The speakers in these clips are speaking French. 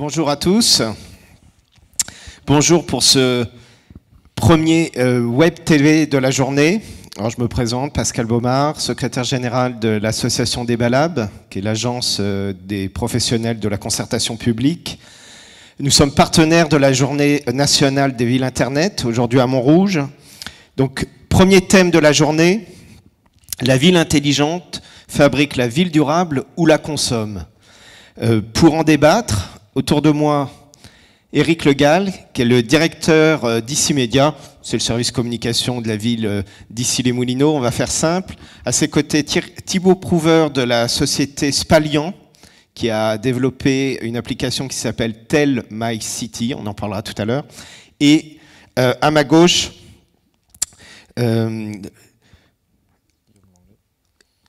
Bonjour à tous. Bonjour pour ce premier euh, web TV de la journée. Alors je me présente, Pascal Baumard, secrétaire général de l'association des Balabs, qui est l'agence euh, des professionnels de la concertation publique. Nous sommes partenaires de la journée nationale des villes Internet, aujourd'hui à Montrouge. Donc, premier thème de la journée, la ville intelligente fabrique la ville durable ou la consomme. Euh, pour en débattre, autour de moi Eric Legal, qui est le directeur euh, d'ICI Média, c'est le service communication de la ville euh, d'Issy-les-Moulineaux, on va faire simple. À ses côtés, Thibaut Prouver de la société Spalian, qui a développé une application qui s'appelle Tell My City, on en parlera tout à l'heure. Et euh, à ma gauche,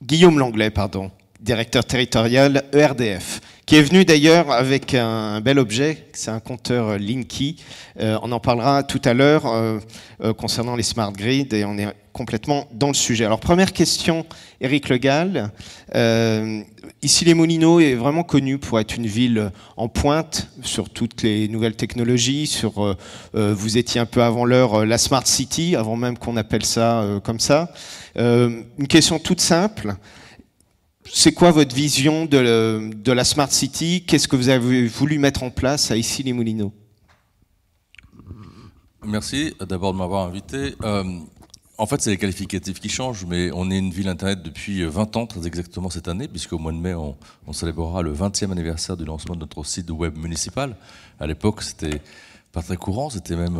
Guillaume Langlais, pardon, directeur territorial ERDF qui est venu d'ailleurs avec un, bel objet, c'est un compteur Linky. Euh, on en parlera tout à l'heure euh, euh, concernant les smart grids et on est complètement dans le sujet. Alors première question, eric Legal. ici les Moulineaux est vraiment connu pour être une ville en pointe sur toutes les nouvelles technologies. Sur, vous étiez un peu avant l'heure la smart city, avant même qu'on appelle ça comme ça. une question toute simple c'est quoi votre vision euh, de, la Smart City Qu'est-ce que vous avez voulu mettre en place à Issy-les-Moulineaux Merci euh, d'abord de m'avoir invité. Euh, en fait, c'est les qualificatifs qui changent, mais on est une ville Internet depuis 20 ans, très exactement cette année, puisqu'au mois de mai, on, célébrera le 20e anniversaire du lancement de notre site web municipal. À l'époque, c'était pas très courant, c'était même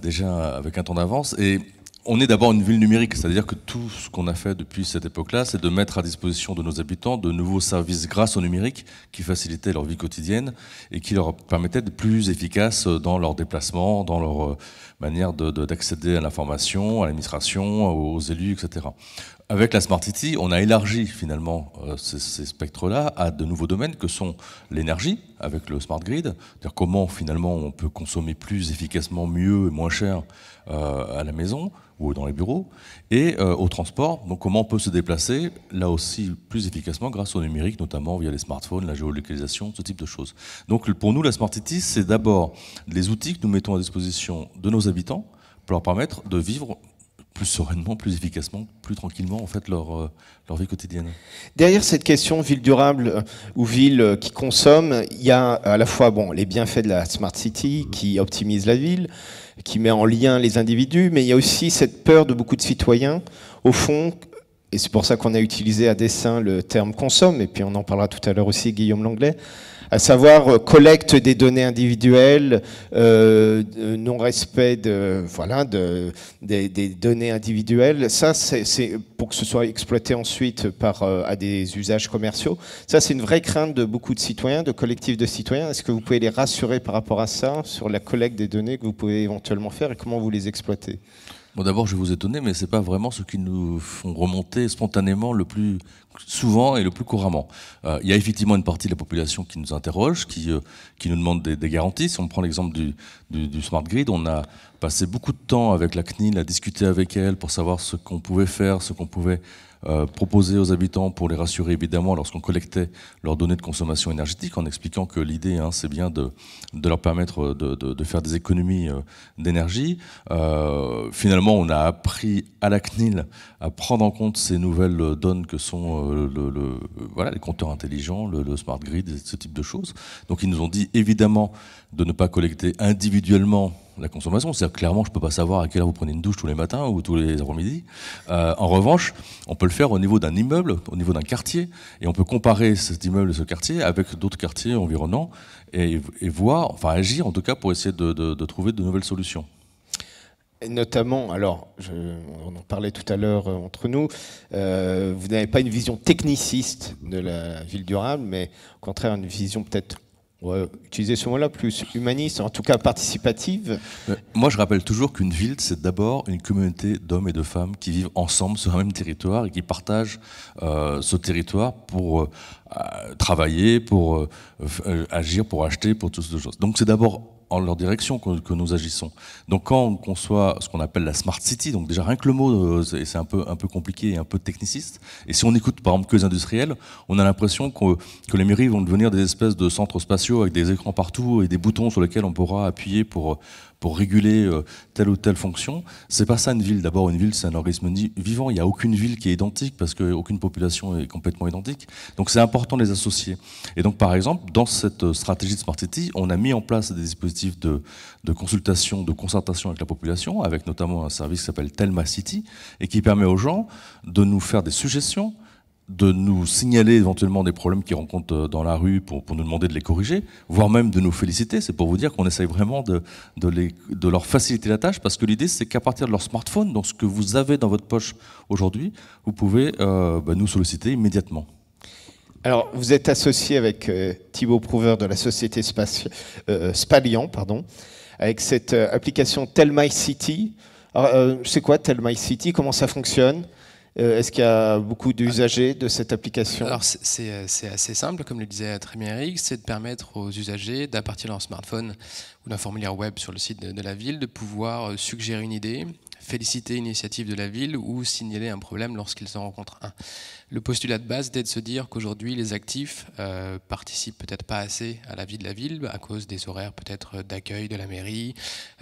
déjà avec un temps d'avance. Et on est d'abord une ville numérique, c'est-à-dire que tout ce qu'on a fait depuis cette époque-là, c'est de mettre à disposition de nos habitants de nouveaux services grâce au numérique qui facilitaient leur vie quotidienne et qui leur permettaient d'être plus efficaces dans leurs déplacements, dans leur euh, manière d'accéder à l'information, à l'administration, aux élus, etc. Avec la Smart City, on a élargi finalement euh, ces, ces spectres-là à de nouveaux domaines que sont l'énergie avec le smart grid, c'est-à-dire comment finalement on peut consommer plus efficacement, mieux et moins cher euh, à la maison ou dans les bureaux, et euh, au transport, donc comment on peut se déplacer, là aussi plus efficacement grâce au numérique, notamment via les smartphones, la géolocalisation, ce type de choses. Donc pour nous, la Smart City, c'est d'abord les outils que nous mettons à disposition de nos habitants pour leur permettre de vivre plus sereinement, plus efficacement, plus tranquillement en fait leur, euh, leur vie quotidienne. Derrière cette question ville durable euh, ou ville euh, qui consomme, il y a à la fois bon, les bienfaits de la smart city qui optimise la ville, qui met en lien les individus, mais il y a aussi cette peur de beaucoup de citoyens au fond et c'est pour ça qu'on a utilisé à dessein le terme consomme, et puis on en parlera tout à l'heure aussi, Guillaume Langlais, à savoir euh, collecte des données individuelles, euh, non-respect de, voilà, de, des, données individuelles. Ça, c'est pour que ce soit exploité ensuite par, euh, à des usages commerciaux. Ça, c'est une vraie crainte de beaucoup de citoyens, de collectifs de citoyens. Est-ce que vous pouvez les rassurer par rapport à ça, sur la collecte des données que vous pouvez éventuellement faire et comment vous les exploitez D'abord, je vais vous étonner, mais ce n'est pas vraiment ce qui nous font remonter spontanément le plus souvent et le plus couramment. Euh, il y a effectivement une partie de la population qui nous interroge, qui, euh, qui nous demande des, des, garanties. Si on prend l'exemple du, du, du, smart grid, on a passé beaucoup de temps avec la CNIL à discuter avec elle pour savoir ce qu'on pouvait faire, ce qu'on pouvait euh, aux habitants pour les rassurer évidemment lorsqu'on collectait leurs données de consommation énergétique en expliquant que l'idée hein, c'est bien de, leur permettre de, faire des économies euh, d'énergie. Euh, finalement on a appris à la CNIL à prendre en compte ces nouvelles données que sont les compteurs intelligents, le, le smart grid, ce type de choses. Donc ils nous ont dit évidemment de ne pas collecter individuellement la consommation. cest clairement, je ne peux pas savoir à quelle heure vous prenez une douche tous les matins ou tous les après-midi. Euh, en revanche, on peut le faire au niveau d'un immeuble, au niveau d'un quartier, et on peut comparer cet immeuble et ce quartier avec d'autres quartiers environnants et, voir, enfin agir en tout cas pour essayer de, trouver de nouvelles solutions. notamment, alors, on en parlait tout à l'heure euh, entre nous, euh, vous n'avez pas une vision techniciste de la ville durable, mais au contraire une vision peut-être utiliser utiliser ce mot-là, plus humaniste, en tout cas participative. Euh, moi, je rappelle toujours qu'une ville, c'est d'abord une communauté d'hommes et de femmes qui vivent ensemble sur un même territoire et qui partagent euh, ce territoire pour euh, travailler, pour agir, pour acheter, pour toutes ces choses. Donc, c'est d'abord leur direction que, nous agissons. Donc quand on conçoit ce qu'on appelle la smart city, donc déjà rien que le mot, euh, c'est un peu, un peu compliqué et un peu techniciste, et si on écoute par exemple que les industriels, on a l'impression que, que, les mairies vont devenir des espèces de centres spatiaux avec des écrans partout et des boutons sur lesquels on pourra appuyer pour, pour réguler euh, telle ou telle fonction. C'est pas ça une ville. D'abord, une ville, c'est un organisme vivant. Il n'y a aucune ville qui est identique parce qu'aucune population est complètement identique. Donc, c'est important de les associer. Et donc, par exemple, dans cette euh, stratégie de Smart City, on a mis en place des dispositifs de, de consultation, de concertation avec la population, avec notamment un service qui s'appelle Telma City et qui permet aux gens de nous faire des suggestions de nous signaler éventuellement des problèmes qu'ils rencontrent euh, dans la rue pour, nous demander de les corriger, voire même de nous féliciter. C'est pour vous dire qu'on essaye vraiment de, leur faciliter la tâche, parce que l'idée c'est qu'à partir de leur smartphone, donc ce que vous avez dans votre poche aujourd'hui, vous pouvez euh, bah, nous solliciter immédiatement. Alors, vous êtes associé avec euh, Thibaut Prouver de la société pardon, avec cette application Tell My City. c'est quoi Tell My City Comment ça fonctionne euh, est-ce qu'il y a beaucoup d'usagers de cette application Alors c'est euh, assez simple, comme le disait très Eric, c'est de permettre aux usagers, d'appartir partir leur smartphone ou d'un formulaire web sur le site de la ville, de pouvoir euh, suggérer une idée, féliciter l'initiative de la ville ou signaler un problème lorsqu'ils en rencontrent un. Le postulat de base était de se dire qu'aujourd'hui les actifs euh, participent peut-être pas assez à la vie de la ville à cause des horaires peut-être d'accueil de la mairie,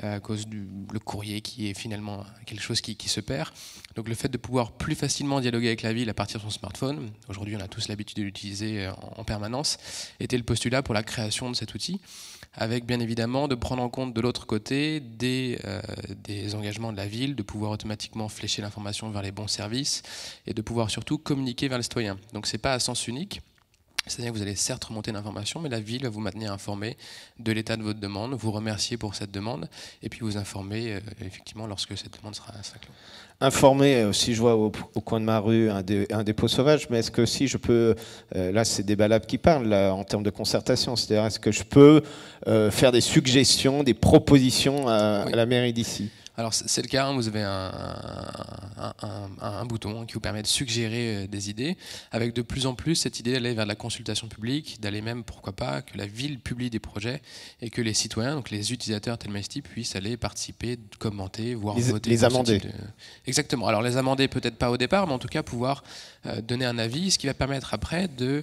euh, à cause du courrier qui est finalement quelque chose qui, qui se perd. Donc le fait de pouvoir plus facilement dialoguer avec la ville à partir de son smartphone, aujourd'hui on a tous l'habitude de l'utiliser euh, en permanence, était le postulat pour la création de cet outil avec bien évidemment de prendre en compte de l'autre côté euh, des, engagements de la ville, de pouvoir automatiquement flécher l'information vers les bons services et de pouvoir surtout communiquer vers les citoyens. Donc ce n'est pas à sens unique. C'est-à-dire que vous allez certes remonter l'information, mais la ville va vous maintenir informé de l'état de votre demande, vous remercier pour cette demande, et puis vous informer euh, effectivement lorsque cette demande sera, sera Informer, euh, si je vois au, coin de ma rue un, dépôt sauvage, mais est-ce que si je peux, euh, là c'est des balades qui parlent en termes de concertation, c'est-à-dire est-ce que je peux faire des suggestions, des propositions à la mairie d'ici alors c'est le cas, hein, vous avez un, bouton qui vous permet de suggérer euh, des idées, avec de plus en plus cette idée d'aller vers la consultation publique, d'aller même, pourquoi pas, que la ville publie des projets et que les citoyens, donc les utilisateurs Telmesti, puissent aller participer, commenter, voire voter. Les amender. Exactement. Alors les amender peut-être pas au départ, mais en tout cas pouvoir euh, donner un avis, ce qui va permettre après de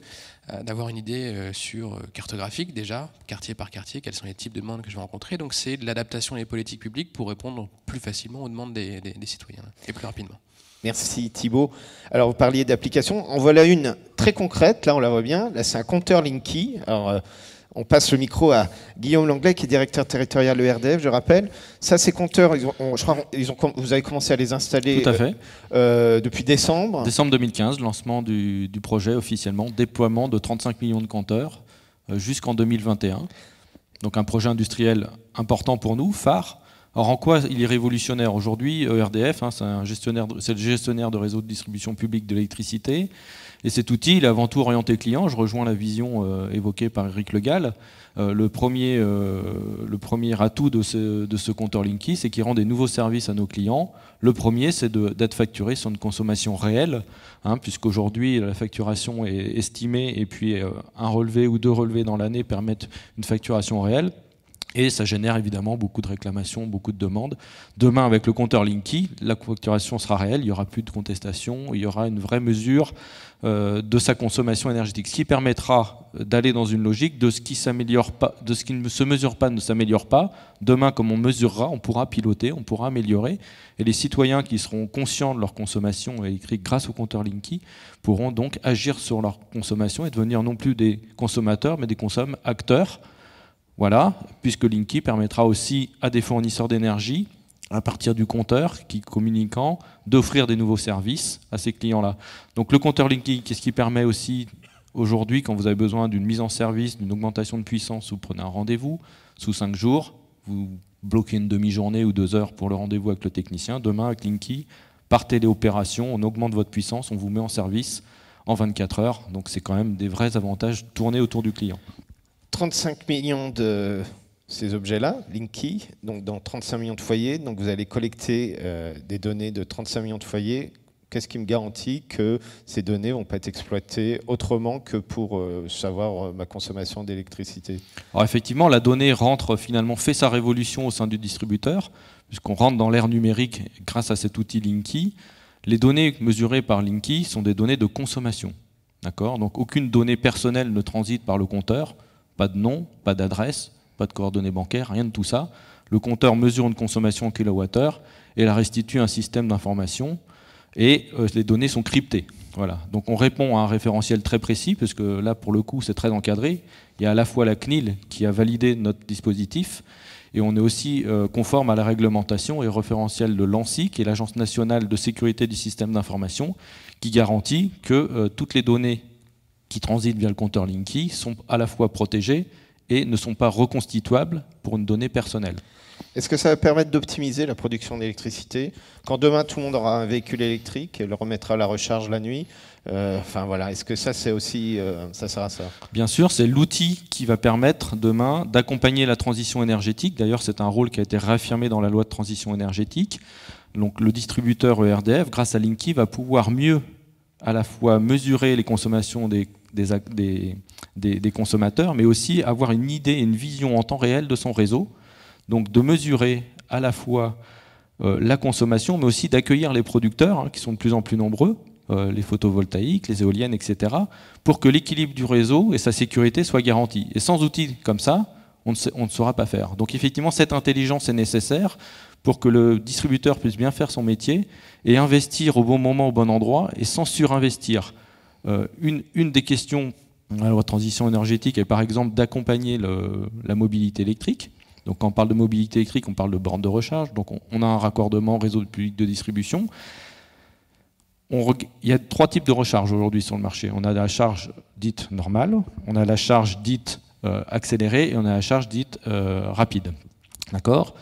euh, d'avoir une idée euh, sur euh, cartographique déjà, quartier par quartier, quels sont les types de demandes que je vais rencontrer. Donc c'est de l'adaptation des politiques publiques pour répondre plus facilement aux demandes des, des, citoyens hein, et plus rapidement. Merci Thibault. Alors vous parliez d'applications, en voilà une très concrète, là on la voit bien, là c'est un compteur Linky. Alors, on passe le micro à Guillaume Langlais, qui est directeur territorial de RDF, je rappelle. Ça, ces compteurs, je crois, vous avez commencé à les installer euh, euh, depuis décembre. Décembre 2015, lancement du, projet officiellement, déploiement de 35 millions de compteurs euh, jusqu'en 2021. Donc un projet industriel important pour nous, phare, alors en quoi il est révolutionnaire aujourd'hui ERDF, hein, c'est, un gestionnaire le gestionnaire de réseau de distribution publique de l'électricité. Et cet outil, il est avant tout orienté client. Je rejoins la vision euh, évoquée par Eric Legal. Euh, le, premier, euh, le premier atout de ce, compteur Linky, c'est qu'il rend des nouveaux services à nos clients. Le premier, c'est d'être facturé sur une consommation réelle, hein, puisqu'aujourd'hui, la facturation est estimée et puis un relevé ou deux relevés dans l'année permettent une facturation réelle. Et ça génère évidemment beaucoup de réclamations, beaucoup de demandes. Demain, avec le compteur Linky, la facturation sera réelle, il n'y aura plus de contestation, il y aura une vraie mesure euh, de sa consommation énergétique, ce qui permettra d'aller dans une logique de ce qui ne se mesure pas ne s'améliore pas. Demain, comme on mesurera, on pourra piloter, on pourra améliorer, et les citoyens qui seront conscients de leur consommation et écrits grâce au compteur Linky pourront donc agir sur leur consommation et devenir non plus des consommateurs, mais des consommateurs acteurs voilà, puisque Linky permettra aussi à des fournisseurs d'énergie, à partir du compteur qui communiquant, d'offrir des nouveaux services à ces clients-là. Donc le compteur Linky, qu'est-ce qui permet aussi aujourd'hui, quand vous avez besoin d'une mise en service, d'une augmentation de puissance, vous prenez un rendez-vous sous 5 jours, vous bloquez une demi-journée ou deux heures pour le rendez-vous avec le technicien. Demain, avec Linky, par téléopération, on augmente votre puissance, on vous met en service en 24 heures. Donc c'est quand même des vrais avantages tournés autour du client. 35 millions de ces objets-là, Linky, donc dans 35 millions de foyers. Donc vous allez collecter euh, des données de 35 millions de foyers. Qu'est-ce qui me garantit que ces données vont pas être exploitées autrement que pour euh, savoir euh, ma consommation d'électricité Alors effectivement, la donnée rentre finalement fait sa révolution au sein du distributeur, puisqu'on rentre dans l'ère numérique grâce à cet outil Linky. Les données mesurées par Linky sont des données de consommation. D'accord Donc aucune donnée personnelle ne transite par le compteur pas de nom, pas d'adresse, pas de coordonnées bancaires, rien de tout ça. Le compteur mesure une consommation en kilowattheure et la restitue un système d'information et euh, les données sont cryptées. Voilà. Donc on répond à un référentiel très précis, puisque là, pour le coup, c'est très encadré. Il y a à la fois la CNIL qui a validé notre dispositif, et on est aussi euh, conforme à la réglementation et référentiel de l'ANSI, qui est l'Agence nationale de sécurité du système d'information, qui garantit que euh, toutes les données qui transitent via le compteur Linky sont à la fois protégés et ne sont pas reconstituables pour une donnée personnelle. Est-ce que ça va permettre d'optimiser la production d'électricité Quand demain tout le monde aura un véhicule électrique et le remettra à la recharge la nuit, euh, enfin voilà, est-ce que ça c'est aussi euh, ça sert à ça Bien sûr, c'est l'outil qui va permettre demain d'accompagner la transition énergétique. D'ailleurs, c'est un rôle qui a été réaffirmé dans la loi de transition énergétique. Donc le distributeur ERDF, grâce à Linky, va pouvoir mieux à la fois mesurer les consommations des des, consommateurs, mais aussi avoir une idée et une vision en temps réel de son réseau. Donc de mesurer à la fois euh, la consommation, mais aussi d'accueillir les producteurs, hein, qui sont de plus en plus nombreux, euh, les photovoltaïques, les éoliennes, etc., pour que l'équilibre du réseau et sa sécurité soient garantis. Et sans outils comme ça, on ne, on ne saura pas faire. Donc effectivement, cette intelligence est nécessaire pour que le distributeur puisse bien faire son métier et investir au bon moment, au bon endroit, et sans surinvestir. Euh, une, des questions à la transition énergétique est par exemple d'accompagner la mobilité électrique. Donc quand on parle de mobilité électrique, on parle de borne de recharge, donc on, a un raccordement réseau public de distribution. il y a trois types de recharge aujourd'hui sur le marché. On a la charge dite normale, on a la charge dite euh, accélérée et on a la charge dite euh, rapide. D'accord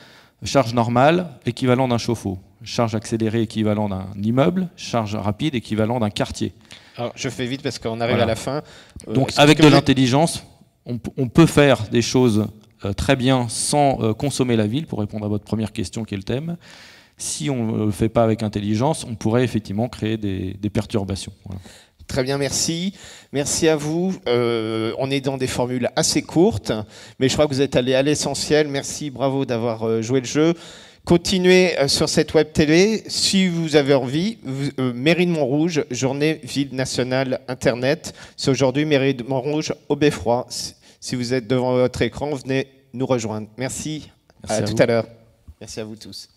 charge normale équivalent d'un chauffe-eau, charge accélérée équivalent d'un immeuble, charge rapide équivalent d'un quartier. Alors, je fais vite parce qu'on arrive à la fin. Euh, Donc avec de l'intelligence, on, peut faire des choses euh, très bien sans euh, consommer la ville, pour répondre à votre première question qui est le thème. Si on ne le fait pas avec intelligence, on pourrait effectivement créer des, perturbations. Très bien, merci. Merci à vous. Euh, on est dans des formules assez courtes, mais je crois que vous êtes allé à l'essentiel. Merci, bravo d'avoir euh, joué le jeu. Continuez euh, sur cette web télé. Si vous avez envie, Mairie de Montrouge, journée ville nationale internet. C'est aujourd'hui Mairie de Montrouge au Beffroi. Si vous êtes devant votre écran, venez nous rejoindre. Merci. à, tout à l'heure. Merci à vous tous.